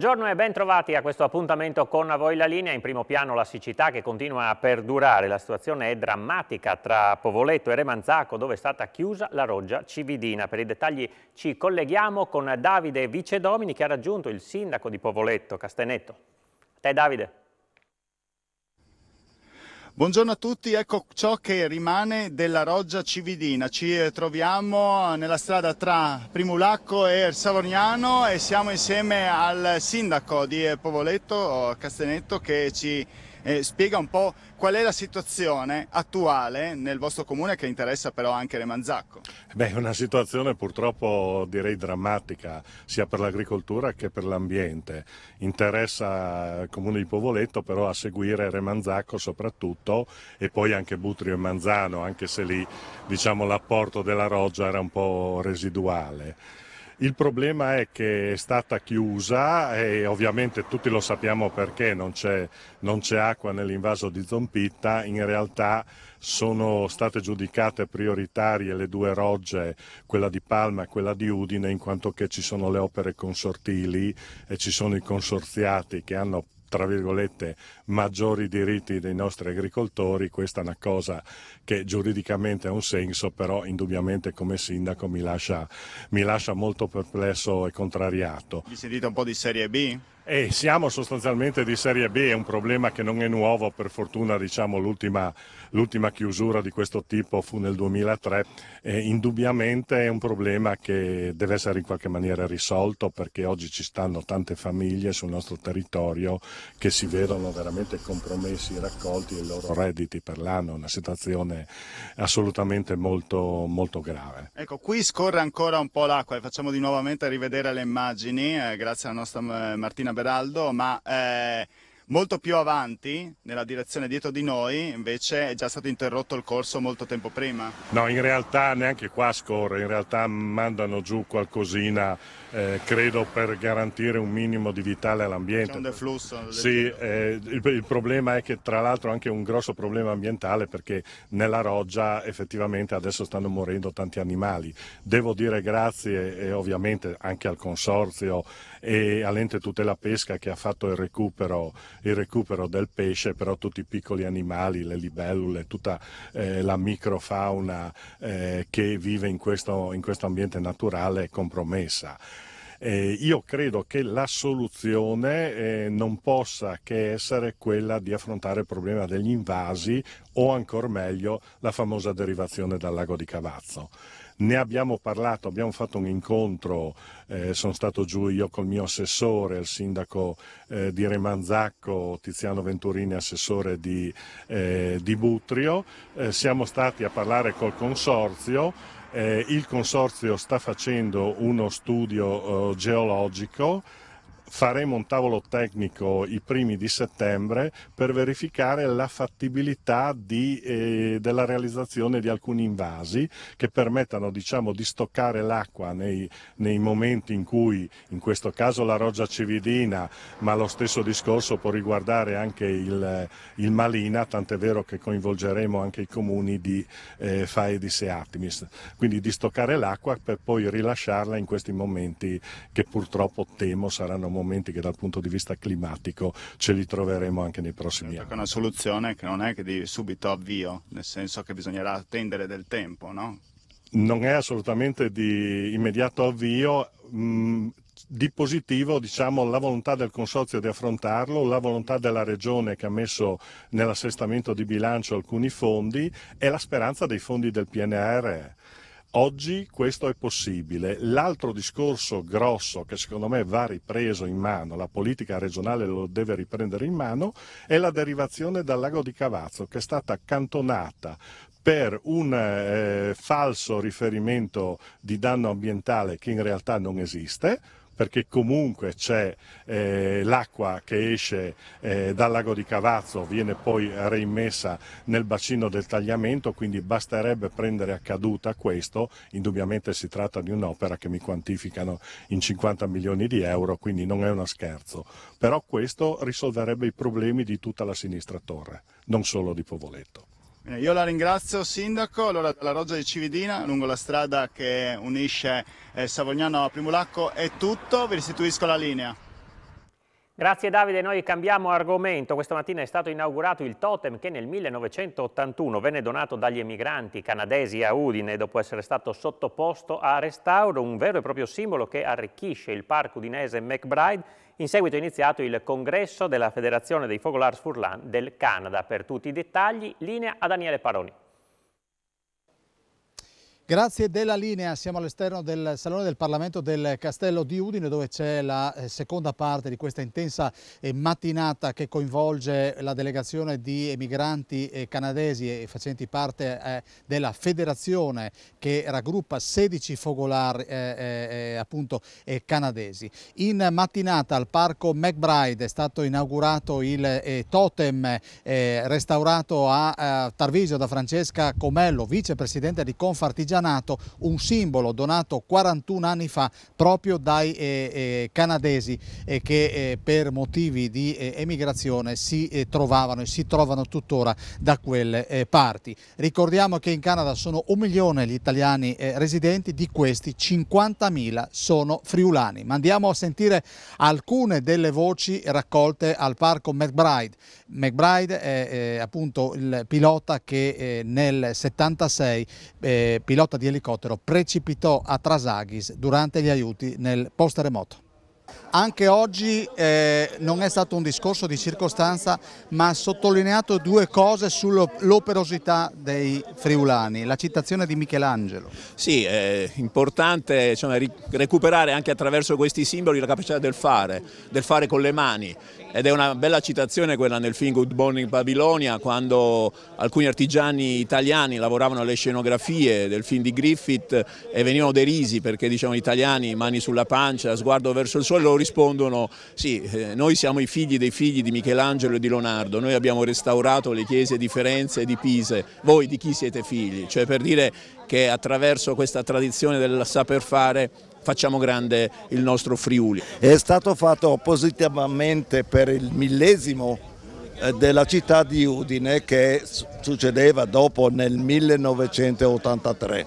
Buongiorno e ben trovati a questo appuntamento con a voi la linea. In primo piano la siccità che continua a perdurare. La situazione è drammatica tra Povoletto e Remanzacco dove è stata chiusa la roggia cividina. Per i dettagli ci colleghiamo con Davide Vicedomini che ha raggiunto il sindaco di Povoletto, Castenetto. A te Davide. Buongiorno a tutti, ecco ciò che rimane della Roggia Cividina. Ci eh, troviamo eh, nella strada tra Primulacco e Savorniano e siamo insieme al sindaco di eh, Povoletto, oh, Castenetto, che ci eh, spiega un po' qual è la situazione attuale nel vostro comune che interessa però anche le Manzacco. Beh, una situazione purtroppo direi drammatica sia per l'agricoltura che per l'ambiente. Interessa il comune di Povoletto però a seguire Remanzacco soprattutto e poi anche Butrio e Manzano, anche se lì diciamo l'apporto della roggia era un po' residuale. Il problema è che è stata chiusa e ovviamente tutti lo sappiamo perché non c'è, non c'è acqua nell'invaso di Zompitta, in realtà sono state giudicate prioritarie le due rogge, quella di Palma e quella di Udine, in quanto che ci sono le opere consortili e ci sono i consorziati che hanno tra virgolette, maggiori diritti dei nostri agricoltori, questa è una cosa che giuridicamente ha un senso, però indubbiamente come sindaco mi lascia, mi lascia molto perplesso e contrariato. Vi sentite un po' di serie B? Eh, siamo sostanzialmente di Serie B, è un problema che non è nuovo, per fortuna diciamo, l'ultima, l'ultima, chiusura di questo tipo fu nel 2003, eh, indubbiamente è un problema che deve essere in qualche maniera risolto perché oggi ci stanno tante famiglie sul nostro territorio che si vedono veramente compromessi raccolti e i loro redditi per l'anno, una situazione assolutamente molto, molto grave. Ecco, qui scorre ancora un po' l'acqua e facciamo di nuovamente rivedere le immagini, eh, grazie alla nostra eh, Martina Beraldo, ma eh, Molto più avanti, nella direzione dietro di noi, invece è già stato interrotto il corso molto tempo prima. No, in realtà neanche qua scorre, in realtà mandano giù qualcosina, eh, credo, per garantire un minimo di vitale all'ambiente. C'è un deflusso. Sì, eh, il, il, problema è che tra l'altro anche un grosso problema ambientale perché nella Roggia effettivamente adesso stanno morendo tanti animali. Devo dire grazie e ovviamente anche al Consorzio e all'ente tutela pesca che ha fatto il recupero il recupero del pesce, però tutti i piccoli animali, le libellule, tutta eh, la microfauna eh, che vive in questo, in questo ambiente naturale è compromessa. Eh, io credo che la soluzione eh, non possa che essere quella di affrontare il problema degli invasi o ancora meglio la famosa derivazione dal lago di Cavazzo ne abbiamo parlato, abbiamo fatto un incontro, eh, sono stato giù io col mio assessore, il sindaco eh, di Remanzacco, Tiziano Venturini, assessore di, eh, di Butrio, eh, siamo stati a parlare col consorzio. Eh, il consorzio sta facendo uno studio eh, geologico faremo un tavolo tecnico i primi di settembre per verificare la fattibilità di, eh, della realizzazione di alcuni invasi che permettano diciamo, di stoccare l'acqua nei, nei, momenti in cui, in questo caso la Roggia Cividina, ma lo stesso discorso può riguardare anche il, il Malina, tant'è vero che coinvolgeremo anche i comuni di eh, Faedis e Artemis, quindi di stoccare l'acqua per poi rilasciarla in questi momenti che purtroppo temo saranno molto momenti che dal punto di vista climatico ce li troveremo anche nei prossimi certo anni. È una soluzione che non è che di subito avvio, nel senso che bisognerà attendere del tempo, no? Non è assolutamente di immediato avvio. Mh, mm, di positivo diciamo, la volontà del Consorzio di affrontarlo, la volontà della Regione che ha messo nell'assestamento di bilancio alcuni fondi e la speranza dei fondi del PNR. Oggi questo è possibile. L'altro discorso grosso che secondo me va ripreso in mano, la politica regionale lo deve riprendere in mano, è la derivazione dal lago di Cavazzo che è stata accantonata per un eh, falso riferimento di danno ambientale che in realtà non esiste perché comunque c'è eh, l'acqua che esce eh, dal lago di Cavazzo, viene poi reimmessa nel bacino del tagliamento, quindi basterebbe prendere a caduta questo, indubbiamente si tratta di un'opera che mi quantificano in 50 milioni di euro, quindi non è uno scherzo, però questo risolverebbe i problemi di tutta la sinistra torre, non solo di Povoletto. Eh, io la ringrazio Sindaco, allora dalla Roggia di Cividina, lungo la strada che unisce eh, Savognano a Primulacco è tutto, vi restituisco la linea. Grazie Davide, noi cambiamo argomento. Questa mattina è stato inaugurato il totem che nel 1981 venne donato dagli emigranti canadesi a Udine dopo essere stato sottoposto a restauro, un vero e proprio simbolo che arricchisce il parco udinese McBride in seguito è iniziato il congresso della Federazione dei Focolars Furlan del Canada. Per tutti i dettagli, linea a Daniele Paroni. Grazie della linea, siamo all'esterno del Salone del Parlamento del Castello di Udine dove c'è la eh, seconda parte di questa intensa eh, mattinata che coinvolge la delegazione di emigranti eh, canadesi e facenti parte della federazione che raggruppa 16 focolari appunto, canadesi. In mattinata al Parco McBride è stato inaugurato il totem restaurato a Tarvisio da Francesca Comello, vicepresidente di Confartigiano Danato, un simbolo donato 41 anni fa proprio dai eh, eh, canadesi eh, che eh, per motivi di eh, emigrazione si eh, trovavano e si trovano tuttora da quelle parti. Ricordiamo che in Canada sono un milione gli italiani residenti, di questi 50.000 sono friulani. Ma andiamo a sentire alcune delle voci raccolte al parco McBride. McBride è appunto il pilota che nel 76 pilota pilota di elicottero precipitò a Trasaghis durante gli aiuti nel post remoto. Anche oggi eh, non è stato un discorso di circostanza ma ha sottolineato due cose sull'operosità dei friulani, la citazione di Michelangelo. Sì, è importante cioè, recuperare anche attraverso questi simboli la capacità del fare, del fare con le mani, ed è una bella citazione quella nel film Good Morning Babilonia, quando alcuni artigiani italiani lavoravano alle scenografie del film di Griffith e venivano derisi perché dicevano italiani, mani sulla pancia, sguardo verso il suolo, loro rispondono sì, eh, noi siamo i figli dei figli di Michelangelo e di Leonardo, noi abbiamo restaurato le chiese di Firenze e di Pise, voi di chi siete figli? Cioè per dire che attraverso questa tradizione del saper fare facciamo grande il nostro Friuli. È stato fatto positivamente per il millesimo eh, della città di Udine che succedeva dopo nel 1983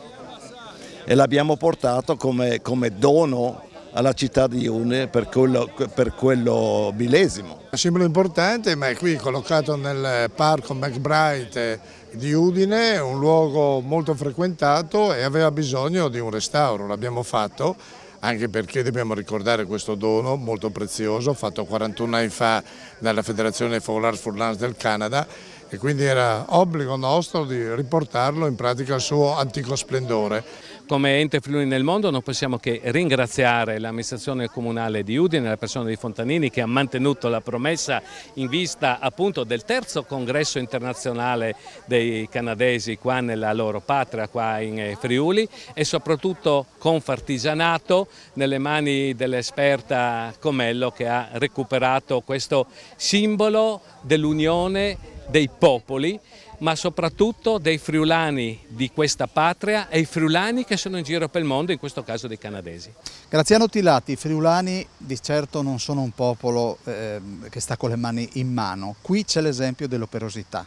e l'abbiamo portato come, come dono alla città di Iune per quello, per quello millesimo. Un simbolo importante ma è qui collocato nel parco McBride di Udine, un luogo molto frequentato e aveva bisogno di un restauro, l'abbiamo fatto anche perché dobbiamo ricordare questo dono molto prezioso fatto 41 anni fa dalla Federazione Foulard Furlans del Canada e quindi era obbligo nostro di riportarlo in pratica al suo antico splendore. Come ente Friuli nel mondo non possiamo che ringraziare l'amministrazione comunale di Udine, la persona di Fontanini che ha mantenuto la promessa in vista appunto del terzo congresso internazionale dei canadesi qua nella loro patria, qua in eh, Friuli e soprattutto Confartigianato nelle mani dell'esperta Comello che ha recuperato questo simbolo dell'unione dei popoli, ma soprattutto dei friulani di questa patria e i friulani che sono in giro per il mondo, in questo caso dei canadesi. Graziano Tilati, i friulani di certo non sono un popolo eh, che sta con le mani in mano, qui c'è l'esempio dell'operosità.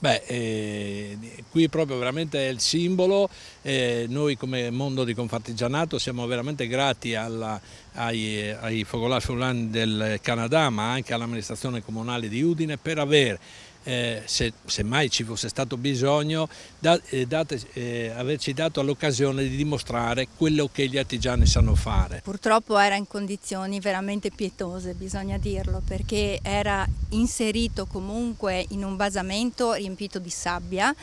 Beh, eh, qui proprio veramente è il simbolo, eh, noi come mondo di Confartigianato siamo veramente grati alla, ai, eh, ai focolai friulani del Canada ma anche all'amministrazione comunale di Udine per aver eh, se, mai ci fosse stato bisogno, da, eh, date, eh, averci dato l'occasione di dimostrare quello che gli artigiani sanno fare. Purtroppo era in condizioni veramente pietose, bisogna dirlo, perché era inserito comunque in un basamento riempito di sabbia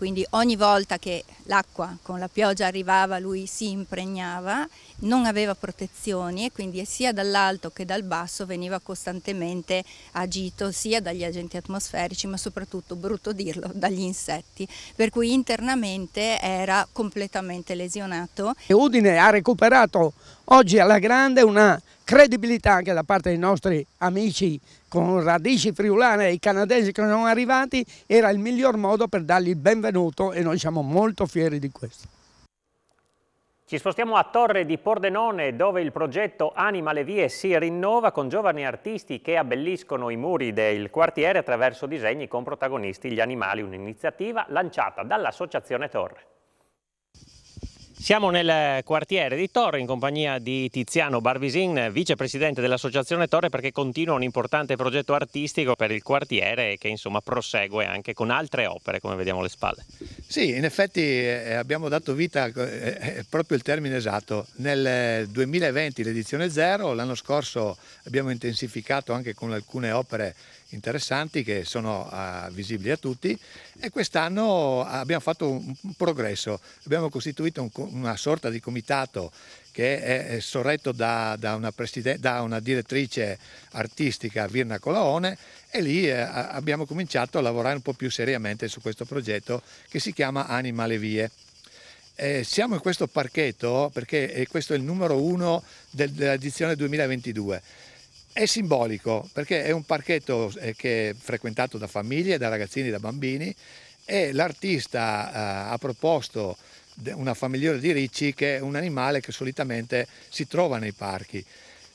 quindi ogni volta che l'acqua con la pioggia arrivava lui si impregnava, non aveva protezioni e quindi sia dall'alto che dal basso veniva costantemente agito sia dagli agenti atmosferici ma soprattutto, brutto dirlo, dagli insetti, per cui internamente era completamente lesionato. Udine ha recuperato oggi alla grande una credibilità anche da parte dei nostri amici con radici friulane e i canadesi che sono arrivati era il miglior modo per dargli il benvenuto e noi siamo molto fieri di questo. Ci spostiamo a Torre di Pordenone dove il progetto Anima le vie si rinnova con giovani artisti che abbelliscono i muri del quartiere attraverso disegni con protagonisti gli animali, un'iniziativa lanciata dall'Associazione Torre. Siamo nel quartiere di Torre in compagnia di Tiziano Barbisin, vicepresidente dell'associazione Torre perché continua un importante progetto artistico per il quartiere che insomma prosegue anche con altre opere come vediamo alle spalle. Sì, in effetti eh, abbiamo dato vita, eh, eh, è proprio il termine esatto, nel 2020 l'edizione zero, l'anno scorso abbiamo intensificato anche con alcune opere interessanti che sono uh, visibili a tutti e quest'anno abbiamo fatto un, un progresso, abbiamo costituito un, una sorta di comitato che è, è sorretto da, da, una da, una direttrice artistica Virna Colaone e lì eh, abbiamo cominciato a lavorare un po' più seriamente su questo progetto che si chiama Anima le Vie. Eh, siamo in questo parchetto perché questo è il numero uno del, dell'edizione 2022 è simbolico perché è un parchetto eh, che è frequentato da famiglie, da ragazzini, da bambini e l'artista eh, ha proposto una famigliola di ricci che è un animale che solitamente si trova nei parchi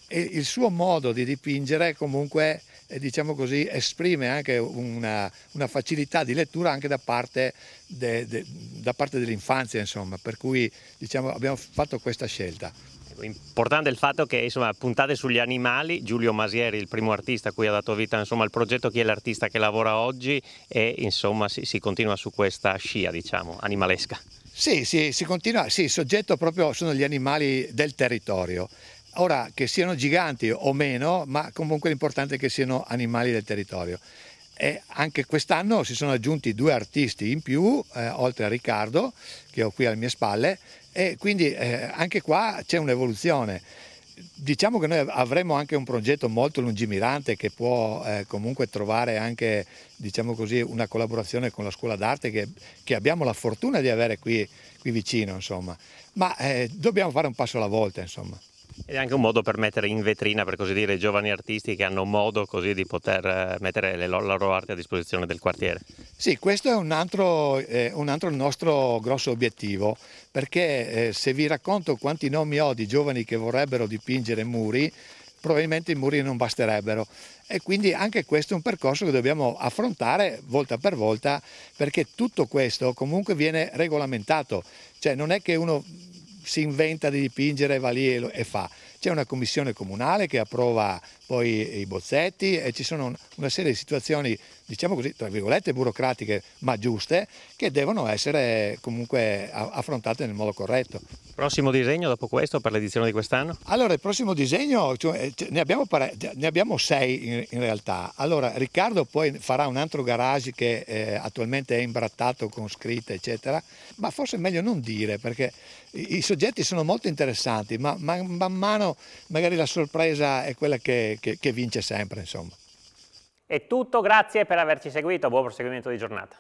e il suo modo di dipingere comunque eh, diciamo così, esprime anche una, una, facilità di lettura anche da parte, de, de, da parte dell'infanzia, insomma, per cui diciamo, abbiamo fatto questa scelta importante il fatto che insomma, puntate sugli animali, Giulio Masieri, il primo artista a cui ha dato vita insomma, al progetto, chi è l'artista che lavora oggi e insomma si, si continua su questa scia diciamo, animalesca. Sì, sì, si continua, sì, il soggetto proprio sono gli animali del territorio. Ora, che siano giganti o meno, ma comunque l'importante è che siano animali del territorio. E anche quest'anno si sono aggiunti due artisti in più, eh, oltre a Riccardo, che ho qui alle mie spalle, e quindi eh, anche qua c'è un'evoluzione. Diciamo che noi avremo anche un progetto molto lungimirante che può eh, comunque trovare anche diciamo così, una collaborazione con la scuola d'arte che, che, abbiamo la fortuna di avere qui, qui vicino. Insomma. Ma eh, dobbiamo fare un passo alla volta. Insomma. Ed è anche un modo per mettere in vetrina, per così dire, i giovani artisti che hanno modo così di poter eh, mettere le loro, arti a disposizione del quartiere. Sì, questo è un altro, eh, un altro nostro grosso obiettivo, perché eh, se vi racconto quanti nomi ho di giovani che vorrebbero dipingere muri, probabilmente i muri non basterebbero e quindi anche questo è un percorso che dobbiamo affrontare volta per volta perché tutto questo comunque viene regolamentato, cioè non è che uno si inventa di dipingere, va lì e, e fa. C'è una commissione comunale che approva poi i bozzetti e ci sono una serie di situazioni, diciamo così, tra virgolette burocratiche ma giuste, che devono essere comunque affrontate nel modo corretto. Prossimo disegno dopo questo per l'edizione di quest'anno? Allora, il prossimo disegno, cioè, eh, ne, abbiamo pare... ne, abbiamo sei in, in, realtà. Allora, Riccardo poi farà un altro garage che eh, attualmente è imbrattato con scritte, eccetera, ma forse è meglio non dire perché i, i soggetti sono molto interessanti, ma, ma, man mano magari la sorpresa è quella che, che, che vince sempre, insomma. È tutto, grazie per averci seguito, buon proseguimento di giornata.